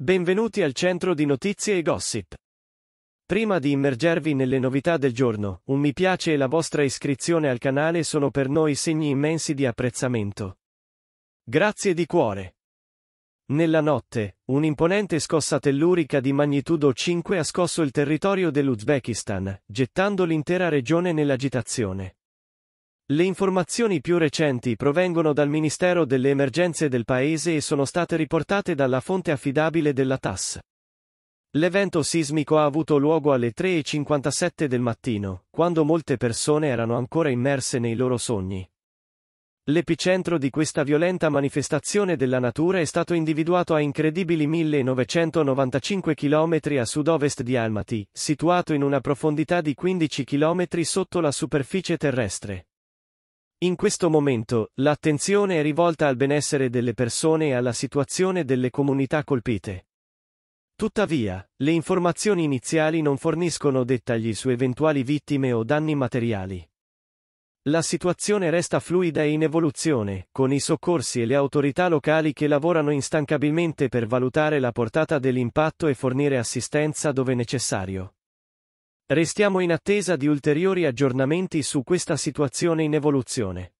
Benvenuti al centro di notizie e gossip. Prima di immergervi nelle novità del giorno, un mi piace e la vostra iscrizione al canale sono per noi segni immensi di apprezzamento. Grazie di cuore. Nella notte, un'imponente scossa tellurica di magnitudo 5 ha scosso il territorio dell'Uzbekistan, gettando l'intera regione nell'agitazione. Le informazioni più recenti provengono dal Ministero delle Emergenze del Paese e sono state riportate dalla fonte affidabile della TAS. L'evento sismico ha avuto luogo alle 3.57 del mattino, quando molte persone erano ancora immerse nei loro sogni. L'epicentro di questa violenta manifestazione della natura è stato individuato a incredibili 1995 km a sud-ovest di Almaty, situato in una profondità di 15 km sotto la superficie terrestre. In questo momento, l'attenzione è rivolta al benessere delle persone e alla situazione delle comunità colpite. Tuttavia, le informazioni iniziali non forniscono dettagli su eventuali vittime o danni materiali. La situazione resta fluida e in evoluzione, con i soccorsi e le autorità locali che lavorano instancabilmente per valutare la portata dell'impatto e fornire assistenza dove necessario. Restiamo in attesa di ulteriori aggiornamenti su questa situazione in evoluzione.